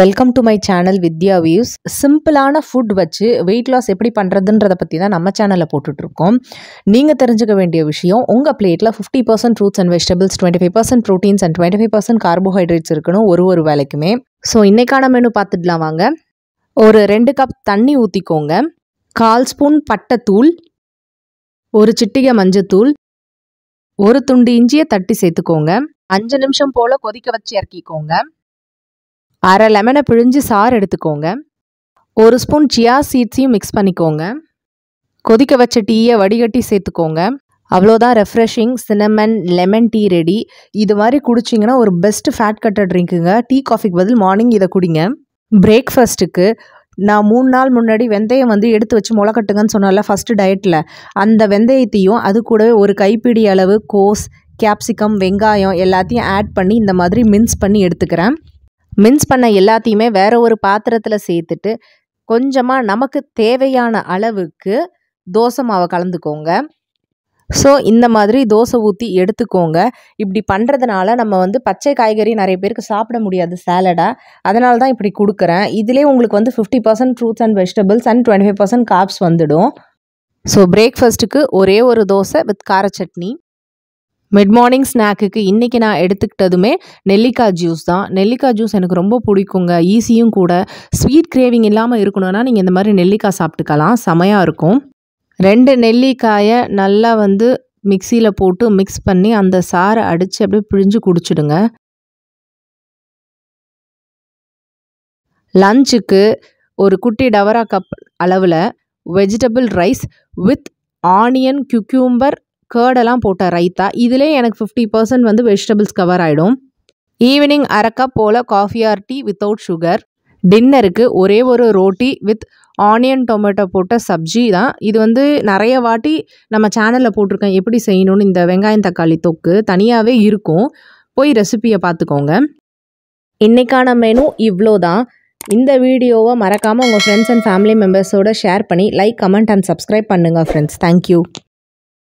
welcome to my channel Vidya views சிம்பிளான food வச்சு weight loss எப்படி பண்ணுறதுன்றதை பற்றி தான் நம்ம சேனலில் போட்டுட்ருக்கோம் நீங்கள் தெரிஞ்சுக்க வேண்டிய விஷயம் உங்கள் பிளேட்டில் fifty percent fruits and vegetables twenty five percent proteins and twenty five percent carbohydrates இருக்கணும் ஒரு ஒரு வேலைக்குமே ஸோ இன்றைக்கான மெனு பார்த்துடலாம் வாங்க ஒரு ரெண்டு கப் தண்ணி ஊற்றிக்கோங்க கால் ஸ்பூன் பட்டைத்தூள் ஒரு சிட்டிகை மஞ்சத்தூள் ஒரு துண்டு இஞ்சியை தட்டி சேர்த்துக்கோங்க அஞ்சு நிமிஷம் போல் கொதிக்க வச்சு இறக்கிக்கோங்க அரை லெமனை பிழிஞ்சு சாறு எடுத்துக்கோங்க ஒரு ஸ்பூன் சியா சீட்ஸையும் மிக்ஸ் பண்ணிக்கோங்க கொதிக்க வச்ச டீயை வடிகட்டி சேர்த்துக்கோங்க அவ்வளோதான் refreshing cinnamon lemon tea ready இது மாதிரி குடிச்சிங்கன்னா ஒரு பெஸ்ட் ஃபேட் கட்டர் ட்ரிங்க்குங்க டீ காஃபிக்கு பதில் மார்னிங் இதை குடிங்க பிரேக்ஃபாஸ்ட்டுக்கு நான் மூணு நாள் முன்னாடி வெந்தயம் வந்து எடுத்து வச்சு முளைக்கட்டுங்கன்னு சொன்னால ஃபஸ்ட்டு டயட்டில் அந்த வெந்தயத்தையும் அது கூடவே ஒரு கைப்பிடி அளவு கோஸ் கேப்சிகம் வெங்காயம் எல்லாத்தையும் ஆட் பண்ணி இந்த மாதிரி மின்ஸ் பண்ணி எடுத்துக்கிறேன் மின்ஸ் பண்ண எல்லாத்தையுமே வேற ஒரு பாத்திரத்தில் சேர்த்துட்டு கொஞ்சமாக நமக்கு தேவையான அளவுக்கு தோசை மாவை கலந்துக்கோங்க ஸோ இந்த மாதிரி தோசை ஊற்றி எடுத்துக்கோங்க இப்படி பண்ணுறதுனால நம்ம வந்து பச்சை காய்கறி நிறைய பேருக்கு சாப்பிட முடியாது சேலடாக அதனால தான் இப்படி கொடுக்குறேன் இதிலே உங்களுக்கு வந்து fifty percent fruits and vegetables and twenty five percent carbs வந்துடும் ஸோ பிரேக்ஃபாஸ்ட்டுக்கு ஒரே ஒரு தோசை வித் கார சட்னி மிட் மார்னிங் ஸ்நாக்குக்கு இன்றைக்கி நான் எடுத்துக்கிட்டதுமே நெல்லிக்காய் ஜூஸ் தான் நெல்லிக்காய் ஜூஸ் எனக்கு ரொம்ப பிடிக்குங்க ஈஸியும் கூட ஸ்வீட் கிரேவிங் இல்லாமல் இருக்கணும்னா நீங்கள் இந்த மாதிரி நெல்லிக்காய் சாப்பிட்டுக்கலாம் செமையாக இருக்கும் ரெண்டு நெல்லிக்காயை நல்லா வந்து மிக்சியில் போட்டு மிக்ஸ் பண்ணி அந்த சாரை அடித்து அப்படியே பிழிஞ்சு குடிச்சிடுங்க லஞ்சுக்கு ஒரு குட்டி டவரா கப் அளவில் vegetable rice with onion cucumber கேர்டெல்லாம் போட்டால் ரைத்தா இதிலே எனக்கு ஃபிஃப்டி பர்சன்ட் வந்து வெஜிடபிள்ஸ் கவர் ஆகிடும் ஈவினிங் அரைக்கா போல் coffee or tea without sugar டின்னருக்கு ஒரே ஒரு ரோட்டி வித் ஆனியன் டொமேட்டோ போட்ட சப்ஜி தான் இது வந்து நிறைய வாட்டி நம்ம சேனலில் போட்டிருக்கேன் எப்படி செய்யணும்னு இந்த வெங்காயம் தக்காளி தொக்கு தனியாகவே இருக்கும் போய் ரெசிப்பியை பார்த்துக்கோங்க இன்றைக்கான மெனு இவ்வளோ தான் இந்த வீடியோவை மறக்காமல் உங்கள் ஃப்ரெண்ட்ஸ் அண்ட் ஃபேமிலி மெம்பர்ஸோடு ஷேர் பண்ணி லைக் கமெண்ட் அண்ட் சப்ஸ்கிரைப் பண்ணுங்கள் ஃப்ரெண்ட்ஸ் தேங்க்யூ